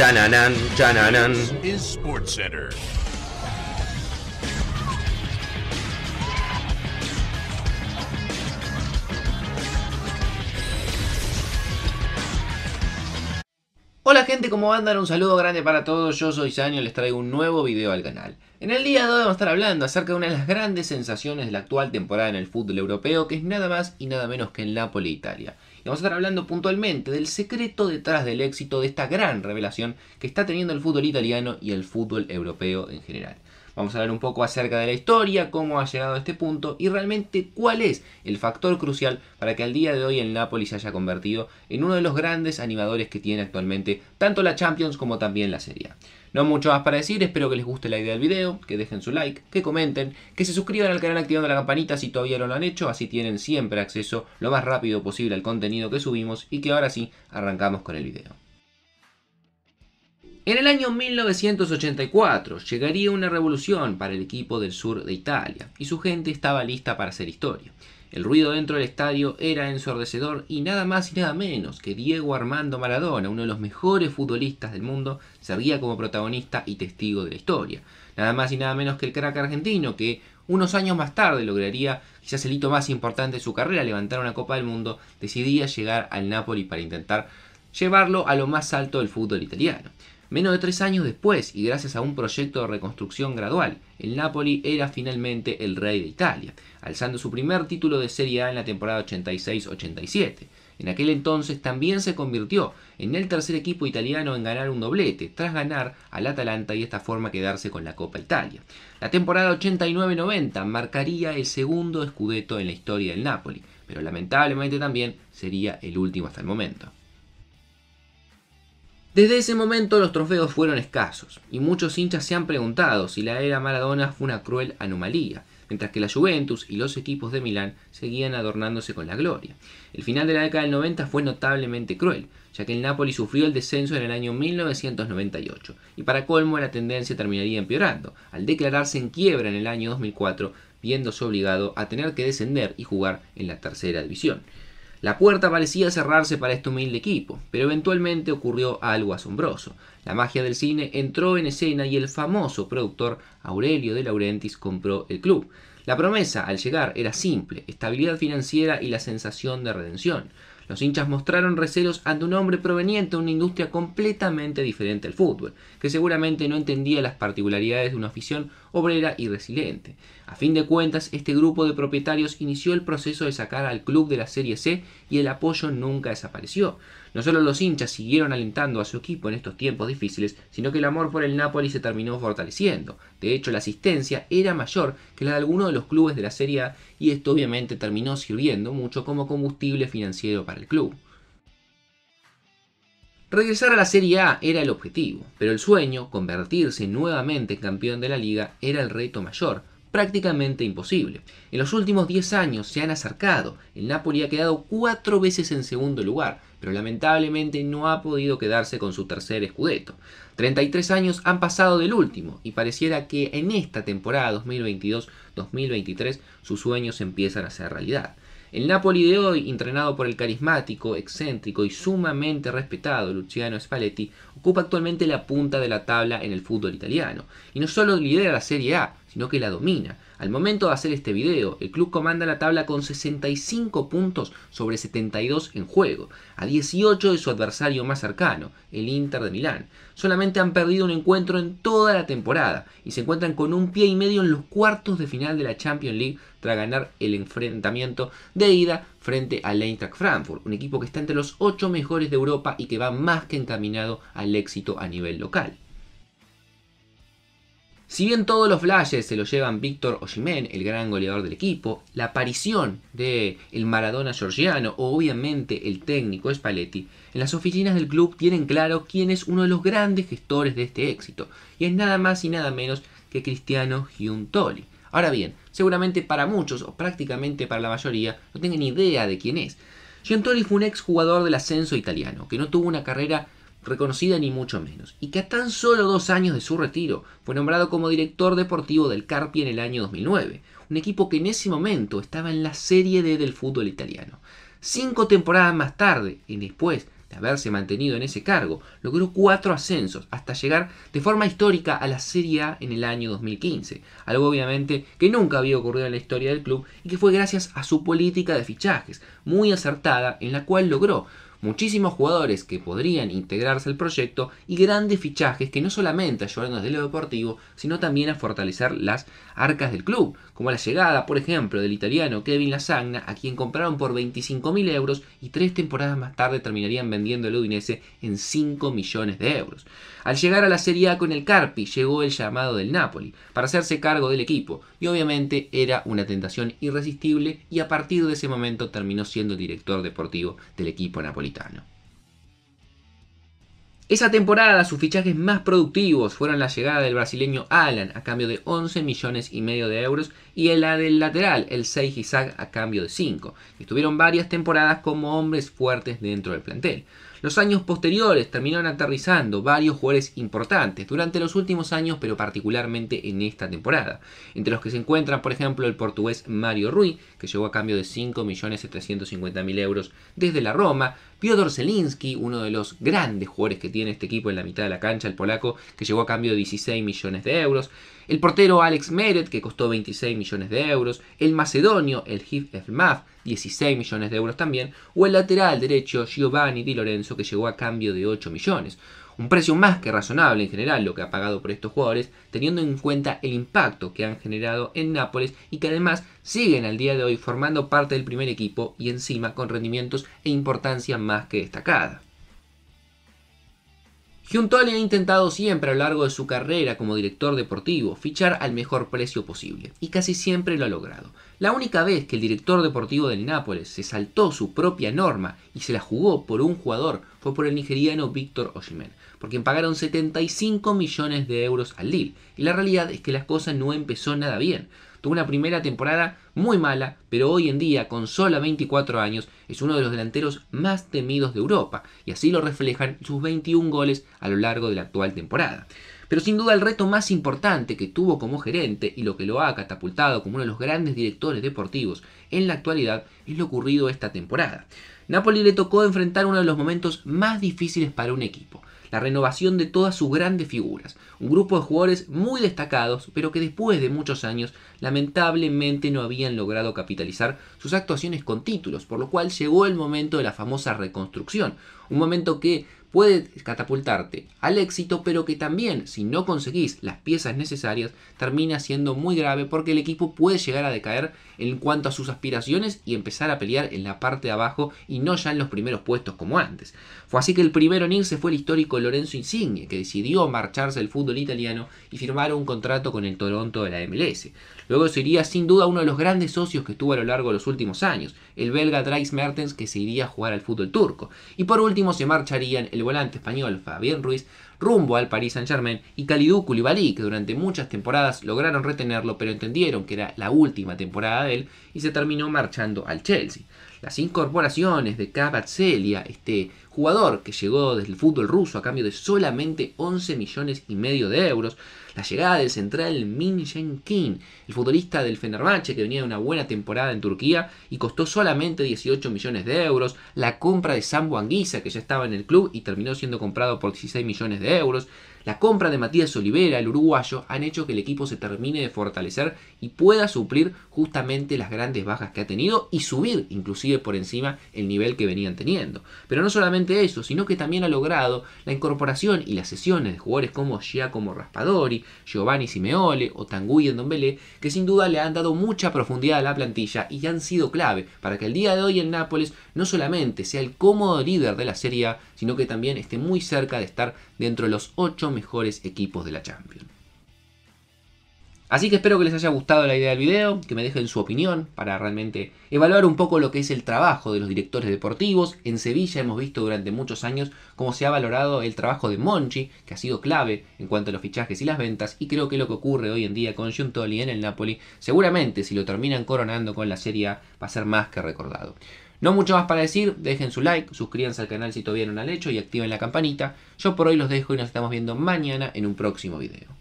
Chananan, chananan. Hola gente, ¿cómo andan? Un saludo grande para todos, yo soy Sanio y les traigo un nuevo video al canal. En el día de hoy vamos a estar hablando acerca de una de las grandes sensaciones de la actual temporada en el fútbol europeo, que es nada más y nada menos que el Napoli Italia. Y vamos a estar hablando puntualmente del secreto detrás del éxito de esta gran revelación que está teniendo el fútbol italiano y el fútbol europeo en general. Vamos a hablar un poco acerca de la historia, cómo ha llegado a este punto y realmente cuál es el factor crucial para que al día de hoy el Napoli se haya convertido en uno de los grandes animadores que tiene actualmente tanto la Champions como también la Serie no mucho más para decir, espero que les guste la idea del video, que dejen su like, que comenten, que se suscriban al canal activando la campanita si todavía no lo han hecho, así tienen siempre acceso lo más rápido posible al contenido que subimos y que ahora sí arrancamos con el video. En el año 1984 llegaría una revolución para el equipo del sur de Italia y su gente estaba lista para hacer historia. El ruido dentro del estadio era ensordecedor y nada más y nada menos que Diego Armando Maradona, uno de los mejores futbolistas del mundo, servía como protagonista y testigo de la historia. Nada más y nada menos que el crack argentino, que unos años más tarde lograría quizás el hito más importante de su carrera, levantar una Copa del Mundo, decidía llegar al Napoli para intentar llevarlo a lo más alto del fútbol italiano. Menos de tres años después, y gracias a un proyecto de reconstrucción gradual, el Napoli era finalmente el rey de Italia, alzando su primer título de Serie A en la temporada 86-87. En aquel entonces también se convirtió en el tercer equipo italiano en ganar un doblete, tras ganar al Atalanta y de esta forma quedarse con la Copa Italia. La temporada 89-90 marcaría el segundo escudeto en la historia del Napoli, pero lamentablemente también sería el último hasta el momento. Desde ese momento los trofeos fueron escasos, y muchos hinchas se han preguntado si la era Maradona fue una cruel anomalía, mientras que la Juventus y los equipos de Milán seguían adornándose con la gloria. El final de la década del 90 fue notablemente cruel, ya que el Napoli sufrió el descenso en el año 1998, y para colmo la tendencia terminaría empeorando, al declararse en quiebra en el año 2004, viéndose obligado a tener que descender y jugar en la tercera división. La puerta parecía cerrarse para este humilde equipo, pero eventualmente ocurrió algo asombroso. La magia del cine entró en escena y el famoso productor Aurelio de Laurentiis compró el club. La promesa al llegar era simple, estabilidad financiera y la sensación de redención. Los hinchas mostraron recelos ante un hombre proveniente de una industria completamente diferente al fútbol, que seguramente no entendía las particularidades de una afición obrera y resiliente. A fin de cuentas, este grupo de propietarios inició el proceso de sacar al club de la Serie C y el apoyo nunca desapareció. No solo los hinchas siguieron alentando a su equipo en estos tiempos difíciles, sino que el amor por el Napoli se terminó fortaleciendo. De hecho, la asistencia era mayor que la de alguno de los clubes de la Serie A y esto obviamente terminó sirviendo mucho como combustible financiero para el club. Regresar a la Serie A era el objetivo, pero el sueño, convertirse nuevamente en campeón de la liga, era el reto mayor, prácticamente imposible. En los últimos 10 años se han acercado, el Napoli ha quedado 4 veces en segundo lugar, pero lamentablemente no ha podido quedarse con su tercer escudeto. 33 años han pasado del último y pareciera que en esta temporada 2022-2023 sus sueños empiezan a ser realidad. El Napoli de hoy, entrenado por el carismático, excéntrico y sumamente respetado Luciano Spalletti, ocupa actualmente la punta de la tabla en el fútbol italiano. Y no solo lidera la Serie A, sino que la domina. Al momento de hacer este video, el club comanda la tabla con 65 puntos sobre 72 en juego, a 18 de su adversario más cercano, el Inter de Milán. Solamente han perdido un encuentro en toda la temporada y se encuentran con un pie y medio en los cuartos de final de la Champions League tras ganar el enfrentamiento de ida frente al Eintracht Frankfurt, un equipo que está entre los 8 mejores de Europa y que va más que encaminado al éxito a nivel local. Si bien todos los flashes se lo llevan Víctor Osimhen, el gran goleador del equipo, la aparición de el Maradona georgiano, o obviamente el técnico Spalletti, en las oficinas del club tienen claro quién es uno de los grandes gestores de este éxito, y es nada más y nada menos que Cristiano Giuntoli. Ahora bien, seguramente para muchos, o prácticamente para la mayoría, no tengan idea de quién es. Giuntoli fue un jugador del ascenso italiano, que no tuvo una carrera reconocida ni mucho menos, y que a tan solo dos años de su retiro fue nombrado como director deportivo del Carpi en el año 2009, un equipo que en ese momento estaba en la Serie D del fútbol italiano. Cinco temporadas más tarde, y después de haberse mantenido en ese cargo, logró cuatro ascensos hasta llegar de forma histórica a la Serie A en el año 2015, algo obviamente que nunca había ocurrido en la historia del club y que fue gracias a su política de fichajes, muy acertada, en la cual logró muchísimos jugadores que podrían integrarse al proyecto y grandes fichajes que no solamente ayudaron desde lo deportivo, sino también a fortalecer las arcas del club, como la llegada, por ejemplo, del italiano Kevin Lasagna, a quien compraron por 25.000 euros y tres temporadas más tarde terminarían vendiendo el Udinese en 5 millones de euros. Al llegar a la Serie A con el Carpi, llegó el llamado del Napoli para hacerse cargo del equipo, y obviamente era una tentación irresistible y a partir de ese momento terminó siendo director deportivo del equipo Napoli esa temporada sus fichajes más productivos fueron la llegada del brasileño Alan a cambio de 11 millones y medio de euros y la del lateral, el 6 Isaac a cambio de 5. Estuvieron varias temporadas como hombres fuertes dentro del plantel. Los años posteriores terminaron aterrizando varios jugadores importantes durante los últimos años, pero particularmente en esta temporada. Entre los que se encuentran, por ejemplo, el portugués Mario Rui, que llegó a cambio de 5.750.000 euros desde la Roma, Piotr Zelinski, uno de los grandes jugadores que tiene este equipo en la mitad de la cancha, el polaco, que llegó a cambio de 16 millones de euros. El portero Alex Meret, que costó 26 millones de euros. El macedonio, el Hif Elmaf, 16 millones de euros también. O el lateral derecho Giovanni Di Lorenzo, que llegó a cambio de 8 millones. Un precio más que razonable en general lo que ha pagado por estos jugadores, teniendo en cuenta el impacto que han generado en Nápoles y que además siguen al día de hoy formando parte del primer equipo y encima con rendimientos e importancia más que destacada. Giuntoli ha intentado siempre a lo largo de su carrera como director deportivo fichar al mejor precio posible, y casi siempre lo ha logrado. La única vez que el director deportivo del Nápoles se saltó su propia norma y se la jugó por un jugador fue por el nigeriano Víctor Oshimen. Porque pagaron 75 millones de euros al Lille. Y la realidad es que las cosas no empezó nada bien. Tuvo una primera temporada muy mala, pero hoy en día, con solo 24 años, es uno de los delanteros más temidos de Europa, y así lo reflejan sus 21 goles a lo largo de la actual temporada. Pero sin duda el reto más importante que tuvo como gerente y lo que lo ha catapultado como uno de los grandes directores deportivos en la actualidad es lo ocurrido esta temporada. Napoli le tocó enfrentar uno de los momentos más difíciles para un equipo la renovación de todas sus grandes figuras. Un grupo de jugadores muy destacados, pero que después de muchos años lamentablemente no habían logrado capitalizar sus actuaciones con títulos, por lo cual llegó el momento de la famosa reconstrucción. Un momento que puede catapultarte al éxito, pero que también, si no conseguís las piezas necesarias, termina siendo muy grave porque el equipo puede llegar a decaer en cuanto a sus aspiraciones y empezar a pelear en la parte de abajo y no ya en los primeros puestos como antes. Fue así que el primero en irse fue el histórico Lorenzo Insigne, que decidió marcharse del fútbol italiano y firmar un contrato con el Toronto de la MLS. Luego sería sin duda uno de los grandes socios que estuvo a lo largo de los últimos años, el belga Dries Mertens, que se iría a jugar al fútbol turco. Y por último se marcharían el volante español Fabián Ruiz rumbo al Paris Saint-Germain y Kalidou Koulibaly, que durante muchas temporadas lograron retenerlo, pero entendieron que era la última temporada de él y se terminó marchando al Chelsea. Las incorporaciones de Kavatselia, este jugador que llegó desde el fútbol ruso a cambio de solamente 11 millones y medio de euros, la llegada del central Min Yen Kim, el futbolista del Fenerbahce que venía de una buena temporada en Turquía y costó solamente 18 millones de euros, la compra de Sambo Anguisa que ya estaba en el club y terminó siendo comprado por 16 millones de euros. La compra de Matías Olivera, el uruguayo, han hecho que el equipo se termine de fortalecer y pueda suplir justamente las grandes bajas que ha tenido y subir inclusive por encima el nivel que venían teniendo. Pero no solamente eso, sino que también ha logrado la incorporación y las sesiones de jugadores como Giacomo Raspadori, Giovanni Simeole o Tanguy Ndombele que sin duda le han dado mucha profundidad a la plantilla y han sido clave para que el día de hoy en Nápoles no solamente sea el cómodo líder de la Serie A, sino que también esté muy cerca de estar dentro los 8 mejores equipos de la Champions. Así que espero que les haya gustado la idea del video, que me dejen su opinión para realmente evaluar un poco lo que es el trabajo de los directores deportivos. En Sevilla hemos visto durante muchos años cómo se ha valorado el trabajo de Monchi, que ha sido clave en cuanto a los fichajes y las ventas, y creo que lo que ocurre hoy en día con Giuntoli en el Napoli, seguramente si lo terminan coronando con la Serie A, va a ser más que recordado. No mucho más para decir, dejen su like, suscríbanse al canal si todavía no lo han hecho y activen la campanita. Yo por hoy los dejo y nos estamos viendo mañana en un próximo video.